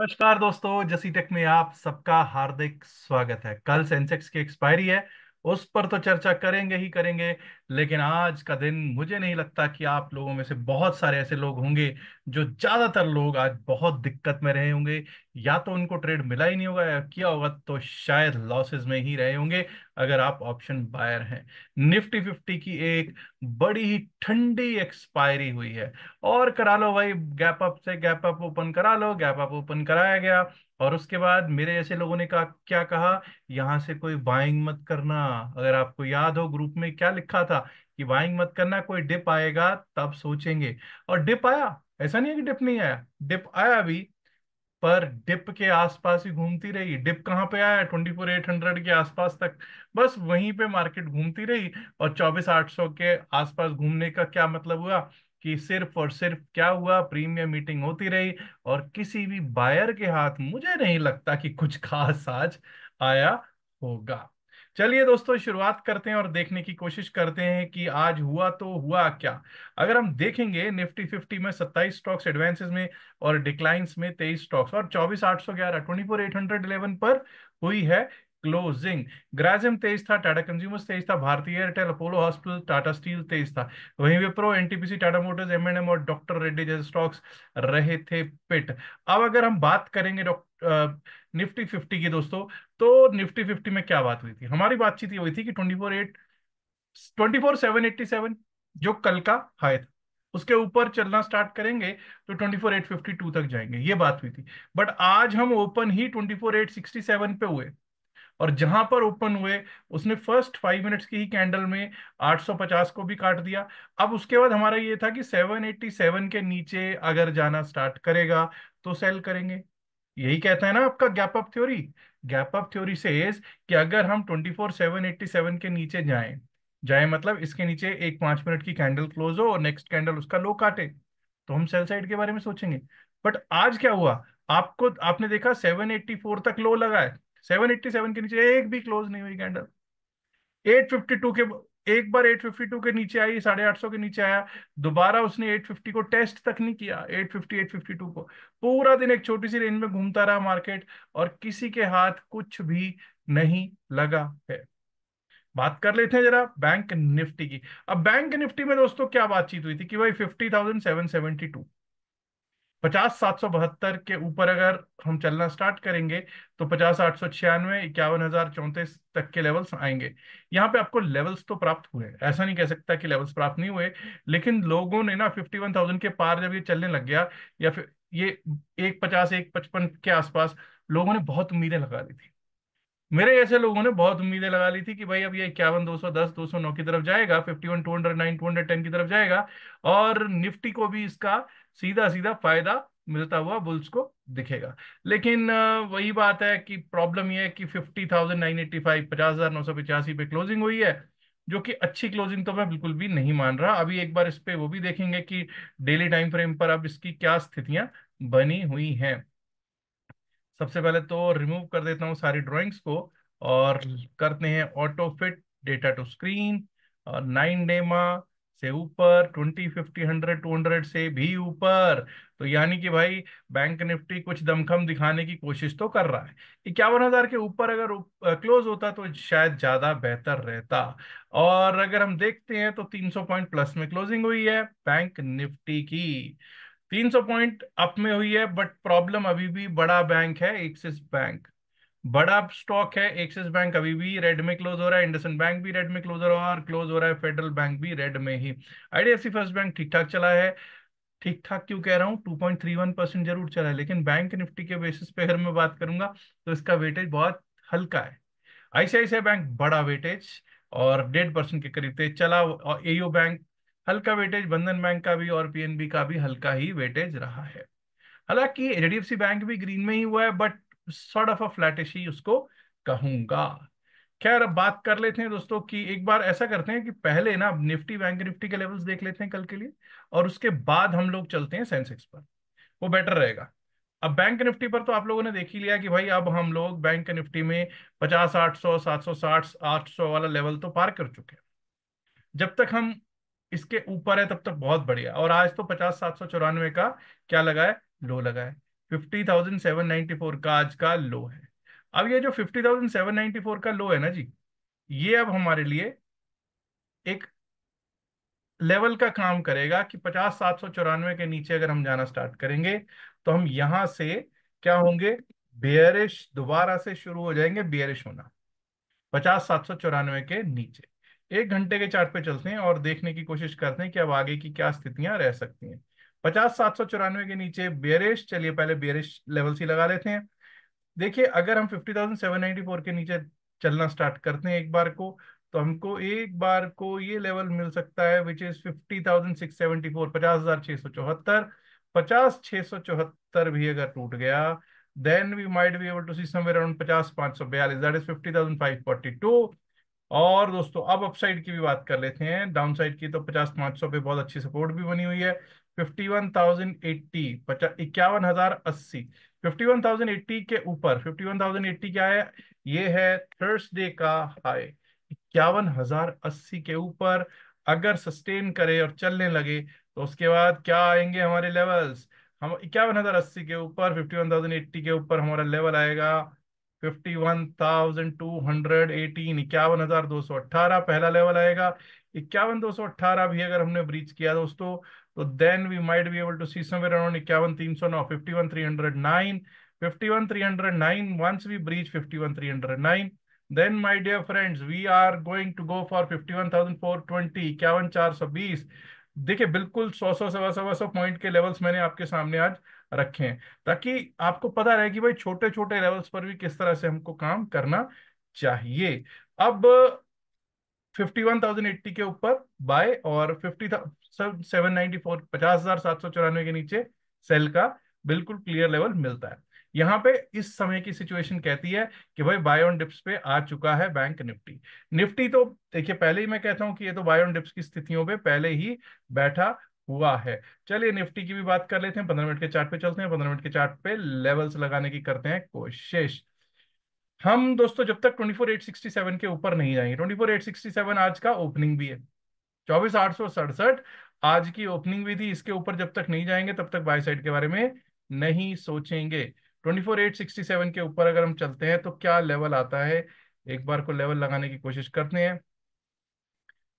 नमस्कार दोस्तों जसी टेक में आप सबका हार्दिक स्वागत है कल सेंसेक्स की एक्सपायरी है उस पर तो चर्चा करेंगे ही करेंगे लेकिन आज का दिन मुझे नहीं लगता कि आप लोगों में से बहुत सारे ऐसे लोग होंगे जो ज्यादातर लोग आज बहुत दिक्कत में रहे होंगे या तो उनको ट्रेड मिला ही नहीं होगा या किया होगा तो शायद लॉसेस में ही रहे होंगे अगर आप ऑप्शन बायर हैं निफ्टी फिफ्टी की एक बड़ी ही ठंडी एक्सपायरी हुई है और करा लो भाई गैप अप से गैप अप ओपन करा लो गैप अप ओपन कराया गया और उसके बाद मेरे ऐसे लोगों ने कहा क्या कहा यहाँ से कोई बाइंग मत करना अगर आपको याद हो ग्रुप में क्या लिखा था कि बाइंग मत करना कोई डिप आएगा तब सोचेंगे और डिप आया ऐसा नहीं है कि डिप नहीं आया डिप आया भी पर डिप के आसपास ही घूमती रही डिप कहाँ पे आया ट्वेंटी फोर एट हंड्रेड के आसपास तक बस वहीं पे मार्केट घूमती रही और चौबीस आठ सौ के आसपास घूमने का क्या मतलब हुआ कि सिर्फ और सिर्फ क्या हुआ प्रीमियम मीटिंग होती रही और किसी भी बायर के हाथ मुझे नहीं लगता कि कुछ खास आज आया होगा चलिए दोस्तों शुरुआत करते हैं और देखने की कोशिश करते हैं कि आज हुआ तो हुआ क्या अगर हम देखेंगे निफ्टी 50 में 27 स्टॉक्स एडवांसेस में और डिक्लाइंस में 23 स्टॉक्स और 24811 24811 पर हुई है क्लोजिंग ग्राजिम तेज था टाटा कंज्यूमर्स तेज था भारतीय एयरटेल अपोलो हॉस्पिटल टाटा स्टील तेज था वहीं Wipro NTPC Tata motors MNM और डॉक्टर रेड्डी जैसे स्टॉक्स रहे थे पिट अब अगर हम बात करेंगे डॉक्टर निफ्टी फिफ्टी की दोस्तों तो निफ्टी फिफ्टी में क्या बात हुई थी हमारी बातचीत ये हुई थी कि twenty four eight twenty four seven eighty seven जो कल का हाई था उसके ऊपर चलना स्टार्ट करेंगे तो 24852 तक जाएंगे ये बात हुई थी बट आज हम ओपन ही 24867 पे हुए और जहां पर ओपन हुए उसने फर्स्ट फाइव मिनट्स की ही कैंडल में 850 को भी काट दिया अब उसके बाद हमारा ये था कि 787 के नीचे अगर जाना स्टार्ट करेगा तो सेल करेंगे यही कहता है ना आपका gap up theory gap up theory से कि अगर हम 24787 के नीचे जाएं जाए मतलब इसके नीचे एक पांच मिनट की कैंडल क्लोज हो और नेक्स्ट कैंडल उसका लो काटे तो हम सेल साइड के बारे में सोचेंगे बट आज क्या हुआ आपको आपने देखा 784 तक लो लगा है 787 के नीचे एक भी क्लोज नहीं हुई कैंडल 852 के एक बार 852 के नीचे आई साढ़े आठ के नीचे आया दोबारा उसने 850 को टेस्ट तक नहीं किया 850 852 को पूरा दिन एक छोटी सी रेंज में घूमता रहा मार्केट और किसी के हाथ कुछ भी नहीं लगा है बात कर लेते हैं जरा बैंक निफ्टी की अब बैंक निफ्टी में दोस्तों क्या बातचीत हुई थी कि भाई fifty thousand seven seventy two पचास सात सौ बहत्तर के ऊपर अगर हम चलना स्टार्ट करेंगे तो पचास आठ सौ छियानवे इक्यावन हजार चौंतीस तक के लेवल्स आएंगे यहाँ पे आपको लेवल्स तो प्राप्त हुए ऐसा नहीं कह सकता कि लेवल्स प्राप्त नहीं हुए लेकिन लोगों ने ना फिफ्टी वन थाउजेंड के पार जब ये चलने लग गया या फिर ये एक पचास एक पचपन के आसपास लोगों ने बहुत उम्मीदें लगा दी थी मेरे ऐसे लोगों ने बहुत उम्मीदें लगा ली थी कि भाई अब ये इक्यावन दो सौ दस दो सौ नौ की तरफ जाएगा fifty one two hundred nine two hundred ten की तरफ जाएगा और निफ्टी को भी इसका सीधा सीधा फायदा मिलता हुआ बुल्स को दिखेगा लेकिन वही बात है कि प्रॉब्लम यह है कि fifty thousand nine eighty five पचास हजार नौ सौ पिचासी पे क्लोजिंग हुई है जो कि अच्छी क्लोजिंग तो मैं बिल्कुल भी नहीं मान रहा अभी एक बार इस पे वो भी देखेंगे कि डेली टाइम फ्रेम पर अब इसकी क्या स्थितियां बनी हुई हैं सबसे पहले तो रिमूव कर देता हूँ सारी ड्रॉइंग्स को और करते हैं auto fit data to screen और नाइन डेमा से ऊपर twenty fifty hundred two hundred से भी ऊपर तो यानी कि भाई बैंक निफ्टी कुछ दमखम दिखाने की कोशिश तो कर रहा है इक्यावन हजार के ऊपर अगर क्लोज होता तो शायद ज्यादा बेहतर रहता और अगर हम देखते हैं तो तीन सौ पॉइंट प्लस में क्लोजिंग हुई है बैंक निफ्टी की 300 पॉइंट अप में हुई है बट प्रॉब्लम अभी भी बड़ा बैंक है एक्सिस बैंक बड़ा स्टॉक है एक्सिस बैंक अभी भी रेड में क्लोज हो रहा है इंडसन बैंक भी रेड में क्लोज हो रहा है और क्लोज हो रहा है फेडरल बैंक भी रेड में ही आईडीएफसी फर्स्ट बैंक ठीक ठाक चला है ठीक ठाक क्यों कह रहा हूँ वन परसेंट जरूर चला है लेकिन बैंक निफ्टी के बेसिस पे अगर मैं बात करूंगा तो इसका वेटेज बहुत हल्का है आईसीआईसीआई बैंक बड़ा वेटेज और डेढ़ परसेंट के करीब तेज चला एयो बैंक हल्का वेटेज बंधन बैंक का भी और पीएनबी का भी हल्का ही वेटेज रहा है हालांकि एच बैंक भी ग्रीन में ही हुआ है but sort of a flattish ही उसको कहूंगा खैर अब बात कर लेते हैं दोस्तों कि एक बार ऐसा करते हैं कि पहले ना निफ्टी बैंक निफ्टी के लेवल्स देख लेते हैं कल के लिए और उसके बाद हम लोग चलते हैं सेंसेक्स पर वो बेटर रहेगा अब बैंक निफ्टी पर तो आप लोगों ने देख ही लिया कि भाई अब हम लोग बैंक निफ्टी में पचास आठ सौ सात सौ साठ आठ सौ वाला लेवल तो पार कर चुके हैं जब तक हम इसके ऊपर है तब तक बहुत बढ़िया और आज तो पचास सात सौ चौरानवे का क्या लगा है लो लगा है fifty thousand seven ninety four का आज का लो है अब ये जो fifty thousand seven ninety four का लो है ना जी ये अब हमारे लिए एक लेवल का काम करेगा कि पचास सात सौ चौरानवे के नीचे अगर हम जाना स्टार्ट करेंगे तो हम यहां से क्या होंगे बियरिश दोबारा से शुरू हो जाएंगे बियरिश होना पचास सात सौ चौरानवे के नीचे एक घंटे के चार्ट पे चलते हैं और देखने की कोशिश करते हैं कि अब आगे की क्या स्थितियां रह सकती हैं पचास सात सौ चौरानवे के नीचे बेरिश चलिए पहले बेरिश लेवल सी लगा लेते हैं देखिए अगर हम fifty thousand seven ninety four के नीचे चलना स्टार्ट करते हैं एक बार को तो हमको एक बार को ये लेवल मिल सकता है which is fifty thousand six seventy four पचास हजार छह सौ चौहत्तर पचास छह सौ चौहत्तर भी अगर टूट गया then we might be able to see somewhere around पचास पांच सौ बयालीस that is fifty thousand five forty two और दोस्तों अब अपसाइड की भी बात कर लेते हैं डाउनसाइड की तो पचास पांच सौ पे बहुत अच्छी सपोर्ट भी बनी हुई है फिफ्टी वन थाउजेंड एट्टी पचास इक्यावन हजार अस्सी फिफ्टी वन थाउजेंड एट्टी के ऊपर फिफ्टी वन थाउजेंड एट्टी क्या है ये है थर्सडे का हाई इक्यावन हजार अस्सी के ऊपर अगर सस्टेन करे और चलने लगे तो उसके बाद क्या आएंगे हमारे लेवल्स हम इक्यावन हजार अस्सी के ऊपर फिफ्टी वन थाउजेंड एट्टी के ऊपर हमारा लेवल आएगा फिफ्टी वन इक्यावन पहला लेवल आएगा इक्यावन दो भी अगर हमने ब्रीच किया दोस्तों तो then we might be able to see somewhere around इक्यावन तीन सौ नौ fifty one three hundred nine fifty one three hundred nine once we breach fifty one three hundred nine then my dear friends we are going to go for fifty one thousand four twenty इक्यावन चार सौ बीस देखिये बिल्कुल सौ सौ सवा सवा सौ पॉइंट के लेवल्स मैंने आपके सामने आज रखें ताकि आपको पता रहे कि भाई छोटे छोटे लेवल्स पर भी किस तरह से हमको काम करना चाहिए अब 51,080 के ऊपर बाय और 50,794 50,794 के नीचे सेल का बिल्कुल क्लियर लेवल मिलता है यहाँ पे इस समय की सिचुएशन कहती है कि भाई बाय ऑन डिप्स पे आ चुका है बैंक निफ्टी निफ्टी तो देखिए पहले ही मैं कहता हूं कि ये तो बाय ऑन डिप्स की स्थितियों पे पहले ही बैठा हुआ है चलिए निफ्टी की भी बात कर लेते हैं पंद्रह मिनट के चार्ट पे चलते हैं पंद्रह मिनट के चार्ट पे लेवल्स लगाने की करते हैं कोशिश हम दोस्तों जब तक twenty four eight sixty seven के ऊपर नहीं जाएंगे twenty four eight sixty seven आज का ओपनिंग भी है चौबीस आठ सौ सड़सठ आज की ओपनिंग भी थी इसके ऊपर जब तक नहीं जाएंगे तब तक बाय साइड के बारे में नहीं सोचेंगे twenty four eight sixty seven के ऊपर अगर हम चलते हैं तो क्या लेवल आता है एक बार को लेवल लगाने की कोशिश करते हैं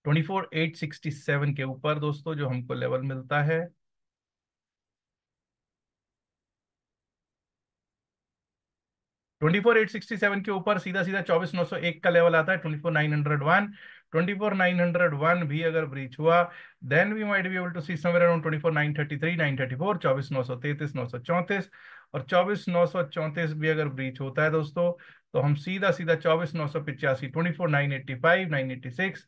24867 के ऊपर दोस्तों जो हमको लेवल मिलता है twenty four eight sixty seven के ऊपर सीधा सीधा चौबीस नौ सौ एक का लेवल आता है twenty four nine hundred one twenty four nine hundred one भी अगर ब्रीच हुआ then we might be able to see somewhere around twenty four nine thirty three nine thirty four चौबीस नौ सौ नौ सौ चौंतीस और चौबीस नौ सौ चौंतीस भी अगर ब्रीच होता है दोस्तों तो हम सीधा सीधा चौबीस नौ सौ पिचासी twenty four nine eighty five nine eighty six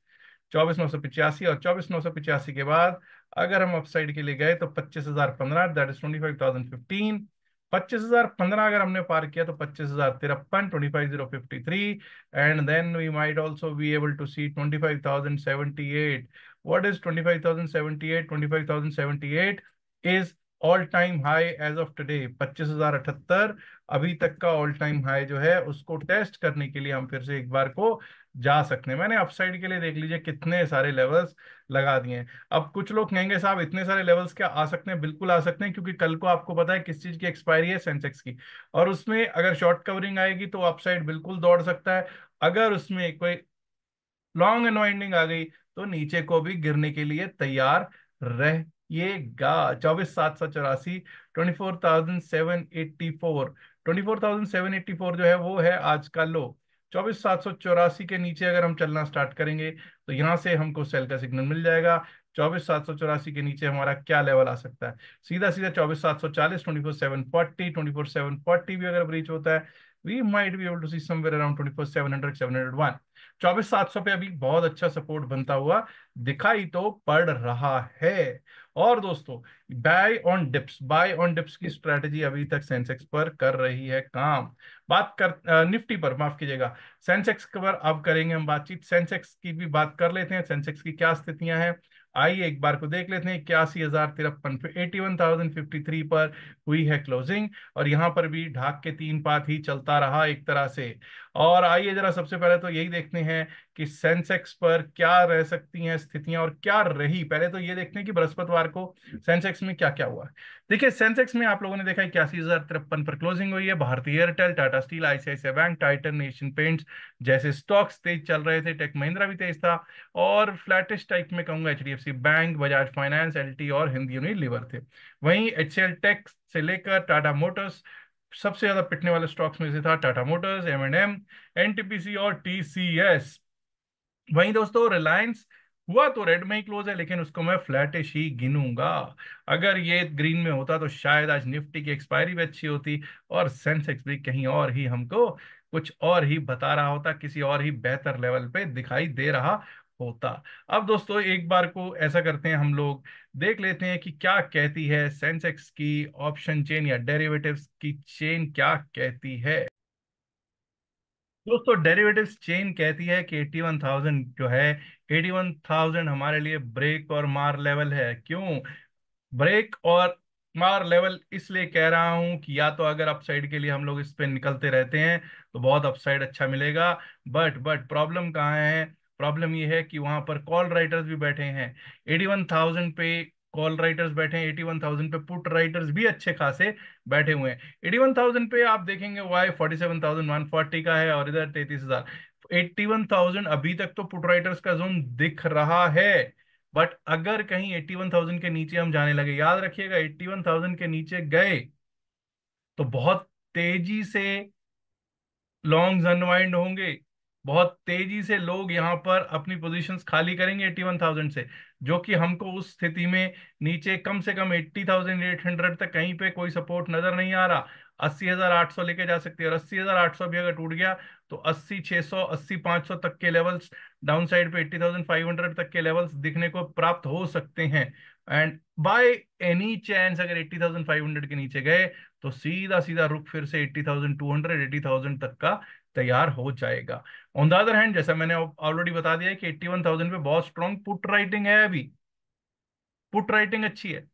चौबीस नौ सौ पिचासी और चौबीस नौ सौ पिचासी के बाद अगर हम अपसाइड के लिए गए तो पच्चीस हजार पंद्रह that is twenty five thousand fifteen पच्चीस हजार पंद्रह अगर हमने पार किया तो पच्चीस हजार तिरपन twenty five zero fifty three and then we might also be able to see twenty five thousand seventy eight what is twenty twenty five thousand seventy eight five thousand seventy eight is all time high as of today अठहत्तर अभी तक का all time high जो है उसको test करने के लिए हम फिर से एक बार को जा सकते हैं मैंने अपसाइड के लिए देख लीजिए कितने सारे लेवल्स लगा दिए हैं अब कुछ लोग कहेंगे साहब इतने सारे लेवल्स क्या आ सकते हैं बिल्कुल आ सकते हैं क्योंकि कल को आपको पता है किस चीज की एक्सपायरी है सेंसेक्स की और उसमें अगर शॉर्ट कवरिंग आएगी तो अपसाइड बिल्कुल दौड़ सकता है अगर उसमें कोई लॉन्ग एंड आ गई तो नीचे को भी गिरने के लिए तैयार रह ये गा चौबीस सात सौ चौरासी twenty four thousand seven eighty four twenty four thousand seven eighty four जो है वो है आज का लो चौबीस सात सौ चौरासी के नीचे अगर हम चलना स्टार्ट करेंगे तो यहाँ से हमको सेल का सिग्नल मिल जाएगा चौबीस सात सौ चौरासी के नीचे हमारा क्या लेवल आ सकता है सीधा सीधा चौबीस सात सौ चालीस twenty four seven forty twenty four seven forty भी अगर ब्रीच होता है we might be able to see somewhere around twenty four seven hundred seven hundred one चौबीस सात सौ पे अभी बहुत अच्छा सपोर्ट बनता हुआ दिखाई तो पड़ रहा है और दोस्तों buy on dips buy on dips की स्ट्रेटेजी अभी तक सेंसेक्स पर कर रही है काम बात कर निफ्टी पर माफ कीजिएगा सेंसेक्स पर अब करेंगे हम बातचीत सेंसेक्स की भी बात कर लेते हैं सेंसेक्स की क्या स्थितियां हैं आइए एक बार को देख लेते हैं इक्यासी हजार तिरपन eighty one thousand fifty three पर हुई है क्लोजिंग और यहाँ पर भी ढाक के तीन पात ही चलता रहा एक तरह से और आइए जरा सबसे पहले तो यही देखते हैं कि सेंसेक्स पर क्या रह सकती हैं स्थितियां और क्या रही पहले तो ये देखते हैं कि बृहस्पतिवार को सेंसेक्स में क्या क्या हुआ देखिए सेंसेक्स में आप लोगों ने देखा इक्यासी हजार तिरपन पर क्लोजिंग हुई है भारतीय Airtel Tata steel ICICI bank Titan Asian paints जैसे स्टॉक्स तेज चल रहे थे टेक महिंद्रा भी तेज था और फ्लैटेस्ट टाइप में कहूंगा H bank Bajaj finance L और हिंदी लिवर थे वहीं एच टेक से लेकर टाटा मोटर्स सबसे ज्यादा पिटने वाले स्टॉक्स में से था Tata motors M and M NTPC और टीसीएस वहीं दोस्तों रिलायंस हुआ तो रेड में ही क्लोज है लेकिन उसको मैं फ्लैटिश ही गिनूंगा अगर ये ग्रीन में होता तो शायद आज निफ्टी की एक्सपायरी भी अच्छी होती और सेंसेक्स भी कहीं और ही हमको कुछ और ही बता रहा होता किसी और ही बेहतर लेवल पे दिखाई दे रहा होता अब दोस्तों एक बार को ऐसा करते हैं हम लोग देख लेते हैं कि क्या कहती है सेंसेक्स की ऑप्शन चेन या डेरिवेटिव्स की चेन क्या कहती है दोस्तों डेरिवेटिव्स चेन कहती है कि 81,000 जो है 81,000 हमारे लिए ब्रेक और मार लेवल है क्यों ब्रेक और मार लेवल इसलिए कह रहा हूं कि या तो अगर अपसाइड के लिए हम लोग इस पे निकलते रहते हैं तो बहुत अपसाइड अच्छा मिलेगा बट बट प्रॉब्लम कहाँ है प्रॉब्लम ये है कि वहां पर कॉल राइटर्स भी बैठे हैं एटी वन थाउजेंड पे कॉल राइटर्स बैठे हैं एटी वन थाउजेंड पे पुट राइटर्स भी अच्छे खासे बैठे हुए हैं एटी वन थाउजेंड पे आप देखेंगे Y forty seven thousand one forty का है और इधर तैतीस हजार एट्टी वन थाउजेंड अभी तक तो पुट राइटर्स का जोन दिख रहा है बट अगर कहीं एट्टी वन थाउजेंड के नीचे हम जाने लगे याद रखिएगा एट्टी वन थाउजेंड के नीचे गए तो बहुत तेजी से लॉन्ग्स अनवाइंड होंगे बहुत तेजी से लोग यहाँ पर अपनी पोजीशंस खाली करेंगे एट्टी वन थाउजेंड से जो कि हमको उस स्थिति में नीचे कम से कम एट्टी थाउजेंड एट हंड्रेड तक कहीं पे कोई सपोर्ट नजर नहीं आ रहा अस्सी हजार आठ सौ लेके जा सकती है और अस्सी हजार आठ सौ भी अगर टूट गया तो अस्सी छह सौ अस्सी पांच सौ तक के लेवल्स डाउन साइड पे एट्टी थाउजेंड फाइव हंड्रेड तक के लेवल्स दिखने को प्राप्त हो सकते हैं एंड बाय एनी चांस अगर एट्टी थाउजेंड फाइव हंड्रेड के नीचे गए तो सीधा सीधा रुक फिर से eighty thousand two hundred eighty thousand तक का तैयार हो जाएगा ऑन द अदर हैंड जैसा मैंने ऑलरेडी बता दिया कि एट्टी वन थाउजेंड पे बहुत स्ट्रॉन्ग पुट राइटिंग है अभी पुट राइटिंग अच्छी है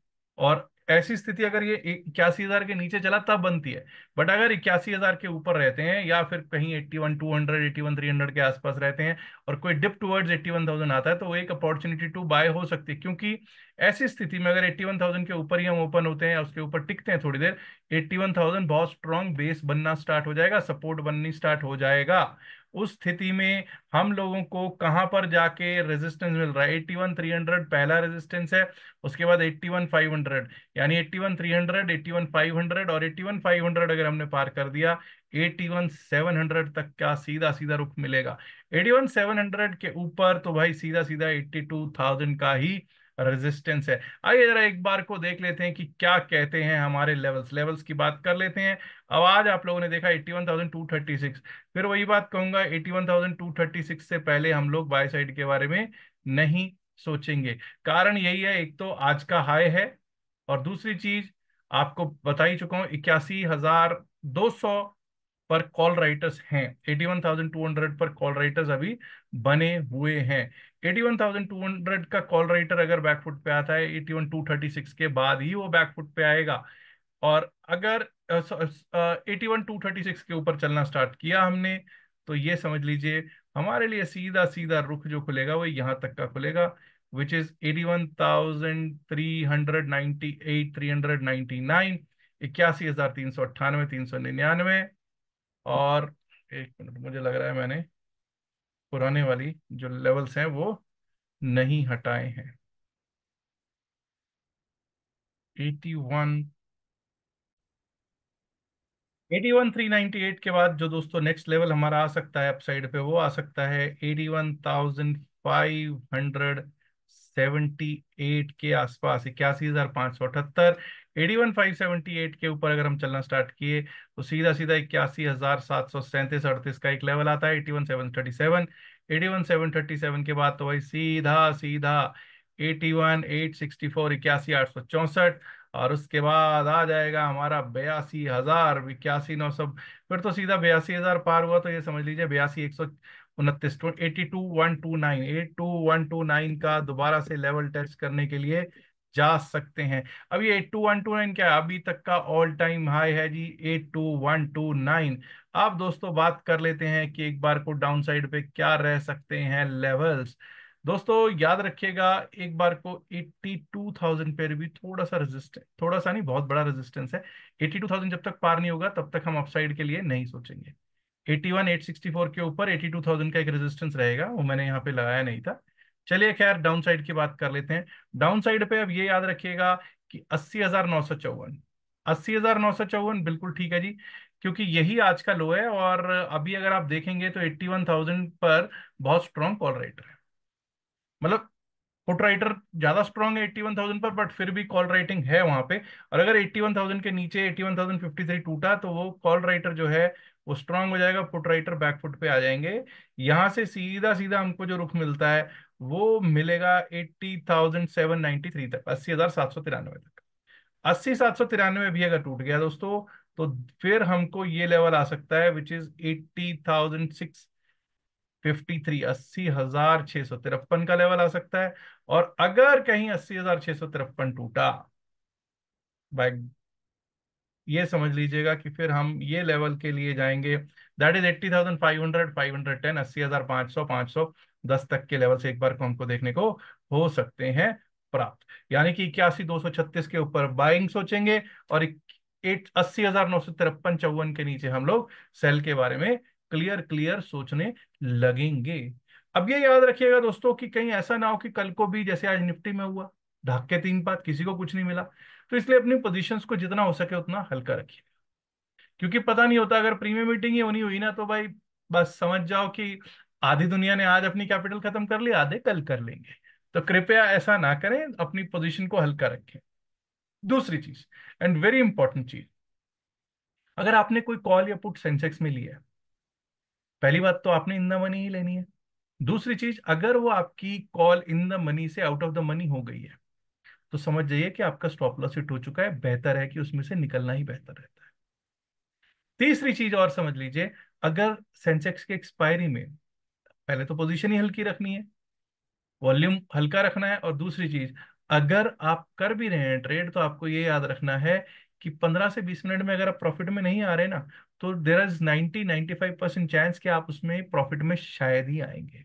और ऐसी स्थिति अगर ये इक्यासी हजार के नीचे चला तब बनती है बट अगर इक्यासी हजार के ऊपर रहते हैं या फिर कहीं eighty one two hundred eighty one three hundred के आसपास रहते हैं और कोई dip towards eighty one thousand आता है तो वो एक अपॉर्चुनिटी टू बाय हो सकती है क्योंकि ऐसी स्थिति में अगर एट्टी वन थाउजेंड के ऊपर ही हम ओपन होते हैं उसके ऊपर टिकते हैं थोड़ी देर एट्टी वन थाउजेंड बहुत स्ट्रॉन्ग बेस बनना स्टार्ट हो जाएगा सपोर्ट बननी स्टार्ट हो जाएगा उस स्थिति में हम लोगों को कहां पर जाके रेजिस्टेंस मिल रहा है एट्टी वन थ्री हंड्रेड पहला रेजिस्टेंस है उसके बाद एट्टी वन फाइव हंड्रेड यानी eighty one three hundred eighty one five hundred और एट्टी वन फाइव हंड्रेड अगर हमने पार कर दिया एटी वन सेवन हंड्रेड तक का सीधा सीधा रुख मिलेगा एटी वन सेवन हंड्रेड के ऊपर तो भाई सीधा सीधा एट्टी टू थाउजेंड का ही रेजिस्टेंस है आइए जरा एक बार को देख लेते हैं कि क्या कहते हैं हमारे लेवल्स लेवल्स की बात कर लेते हैं अब आज आप लोगों ने देखा 81,236 फिर वही बात कहूंगा 81,236 से पहले हम लोग बाय साइड के बारे में नहीं सोचेंगे कारण यही है एक तो आज का हाई है और दूसरी चीज आपको बता ही चुका हूं इक्यासी हजार दो सौ पर कॉल राइटर्स हैं 81,200 पर कॉल राइटर्स अभी बने हुए हैं 81,200 का कॉल राइटर अगर बैकफुट पे आता है 81,236 के बाद ही वो बैकफुट पे आएगा और अगर eighty one two thirty six के ऊपर चलना स्टार्ट किया हमने तो ये समझ लीजिए हमारे लिए सीधा सीधा रुख जो खुलेगा वो यहाँ तक का खुलेगा which is eighty one thousand three hundred ninety eight three hundred ninety nine इक्यासी हजार तीन सौ अट्ठानवे तीन सौ निन्यानवे और एक मिनट मुझे लग रहा है मैंने पुराने वाली जो लेवल्स हैं वो नहीं हटाए हैं 81 81398 के बाद जो दोस्तों नेक्स्ट लेवल हमारा आ सकता है अपसाइड पे वो आ सकता है 81500 78 के आसपास इक्यासी हजार पांच सौ अठहत्तर eighty one five seventy eight के ऊपर अगर हम चलना स्टार्ट किए तो सीधा सीधा इक्यासी हजार सात सौ सैंतीस अड़तीस का एक लेवल आता है eighty one seven thirty seven eighty one seven thirty seven के बाद तो भाई सीधा सीधा eighty one eight sixty four इक्यासी आठ सौ चौंसठ और उसके बाद आ जाएगा हमारा बयासी हजार इक्यासी नौ सौ फिर तो सीधा बयासी हजार पार हुआ तो ये समझ लीजिए बयासी एक सौ उनतीस तो eighty two one two nine eight two one two nine का दोबारा से लेवल टेस्ट करने के लिए जा सकते हैं अब ये eight two one two nine क्या अभी तक का ऑल टाइम हाई है जी eight two one two nine आप दोस्तों बात कर लेते हैं कि एक बार को डाउन साइड पे क्या रह सकते हैं लेवल्स दोस्तों याद रखिएगा एक बार को 82,000 पे भी थोड़ा सा रेजिस्टेंस थोड़ा सा नहीं बहुत बड़ा रेजिस्टेंस है 82,000 जब तक पार नहीं होगा तब तक हम अपसाइड के लिए नहीं सोचेंगे eighty one eight sixty four के ऊपर एटी टू थाउजेंड का एक रेजिस्टेंस रहेगा वो मैंने यहाँ पे लगाया नहीं था चलिए खैर डाउन साइड की बात कर लेते हैं डाउन साइड पे अब ये याद रखिएगा कि अस्सी हजार नौ सौ चौवन अस्सी हजार नौ सौ चौवन बिल्कुल ठीक है जी क्योंकि यही आज का लो है और अभी अगर आप देखेंगे तो एट्टी वन थाउजेंड पर बहुत स्ट्रॉन्ग कॉल राइटर है मतलब पुट राइटर ज्यादा स्ट्रॉन्ग है एट्टी वन थाउजेंड पर बट फिर भी कॉल राइटिंग है वहां पे और अगर एट्टी वन थाउजेंड के नीचे eighty one thousand fifty three टूटा तो वो कॉल राइटर जो है वो स्ट्रांग हो जाएगा फुट राइटर बैक फुट पे आ जाएंगे यहां से सीधा सीधा हमको जो रुख मिलता है वो मिलेगा eighty thousand seven ninety three तक अस्सी हजार सात सौ तिरानवे तक अस्सी सात सौ तिरानवे भी अगर टूट गया दोस्तों तो फिर हमको ये लेवल आ सकता है which is eighty thousand six fifty three अस्सी हजार छह सौ तिरपन का लेवल आ सकता है और अगर कहीं अस्सी हजार छह सौ तिरपन टूटा बाय ये समझ लीजिएगा कि फिर हम ये लेवल के लिए जाएंगे that is eighty thousand five hundred five hundred ten अस्सी हजार पांच सौ पांच सौ दस तक के लेवल से एक बार को हमको देखने को हो सकते हैं प्राप्त यानी कि इक्यासी दो सौ छत्तीस के ऊपर बाइंग सोचेंगे और अस्सी हजार नौ सौ तिरपन चौवन के नीचे हम लोग सेल के बारे में क्लियर क्लियर सोचने लगेंगे अब ये याद रखिएगा दोस्तों कि कहीं ऐसा ना हो कि कल को भी जैसे आज निफ्टी में हुआ ढाके तीन पात किसी को कुछ नहीं मिला तो इसलिए अपनी पोजिशन को जितना हो सके उतना हल्का रखिए क्योंकि पता नहीं होता अगर प्रीमियम मीटिंग ही होनी हुई ना तो भाई बस समझ जाओ कि आधी दुनिया ने आज अपनी कैपिटल खत्म कर ली आधे कल कर लेंगे तो कृपया ऐसा ना करें अपनी पोजीशन को हल्का रखें दूसरी चीज एंड वेरी इंपॉर्टेंट चीज अगर आपने कोई कॉल या पुट सेंसेक्स में लिया है पहली बात तो आपने इन द मनी ही लेनी है दूसरी चीज अगर वो आपकी कॉल इन द मनी से आउट ऑफ द मनी हो गई है तो समझ जाइए कि आपका स्टॉप लॉस हिट हो चुका है बेहतर है कि उसमें से निकलना ही बेहतर रहता है तीसरी चीज और समझ लीजिए अगर सेंसेक्स के एक्सपायरी में पहले तो पोजिशन ही हल्की रखनी है वॉल्यूम हल्का रखना है और दूसरी चीज अगर आप कर भी रहे हैं ट्रेड तो आपको ये याद रखना है कि 15 से 20 मिनट में अगर आप प्रॉफिट में नहीं आ रहे ना तो देर इज 90 95 परसेंट चांस कि आप उसमें प्रॉफिट में शायद ही आएंगे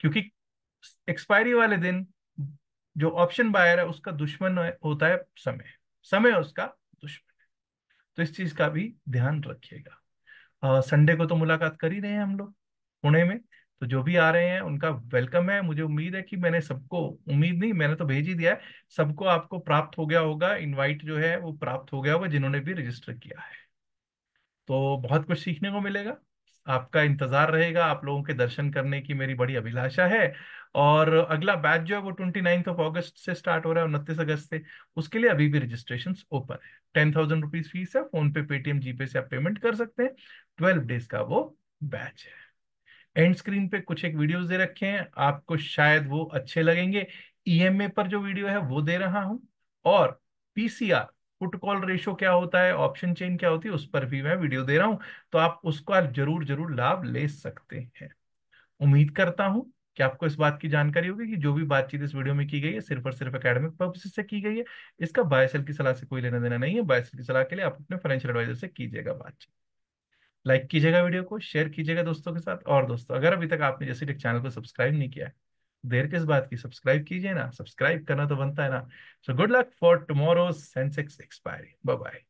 क्योंकि एक्सपायरी वाले दिन जो ऑप्शन बायर है उसका दुश्मन होता है समय समय उसका दुश्मन है तो इस चीज का भी ध्यान रखिएगा संडे को तो मुलाकात कर ही रहे हैं हम लोग पुणे में तो जो भी आ रहे हैं उनका वेलकम है मुझे उम्मीद है कि मैंने सबको उम्मीद नहीं मैंने तो भेज ही दिया है सबको आपको प्राप्त हो गया होगा इनवाइट जो है वो प्राप्त हो गया होगा जिन्होंने भी रजिस्टर किया है तो बहुत कुछ सीखने को मिलेगा आपका इंतजार रहेगा आप लोगों के दर्शन करने की मेरी बड़ी अभिलाषा है और अगला बैच जो है वो ट्वेंटी नाइन्थ ऑफ अगस्त से स्टार्ट हो रहा है उनतीस अगस्त से उसके लिए अभी भी रजिस्ट्रेशन ओपन है टेन थाउजेंड रुपीज फीस है फोन पे पेटीएम जीपे से आप पेमेंट कर सकते हैं ट्वेल्व डेज का वो बैच है एंड स्क्रीन पे कुछ एक वीडियोस दे रखे हैं आपको शायद वो अच्छे लगेंगे ईएमए e पर जो वीडियो है वो दे रहा हूं और पीसीआर फुटकॉल रेशो क्या होता है ऑप्शन चेन क्या होती है उस पर भी मैं वीडियो दे रहा हूं तो आप उसका जरूर जरूर लाभ ले सकते हैं उम्मीद करता हूं क्या आपको इस बात की जानकारी होगी कि जो भी बातचीत इस वीडियो में की गई है सिर्फ और सिर्फ अकेडमिक पर्पज से की गई है इसका बायसेल की सलाह से कोई लेना देना नहीं है बायसेल की सलाह के लिए आप अपने फाइनेंशियल एडवाइजर से कीजिएगा बातचीत लाइक कीजिएगा वीडियो को शेयर कीजिएगा दोस्तों के साथ और दोस्तों अगर अभी तक आपने जैसे चैनल को सब्सक्राइब नहीं किया देर किस बात की सब्सक्राइब कीजिए ना सब्सक्राइब करना तो बनता है ना so good luck for tomorrow Sensex expiry bye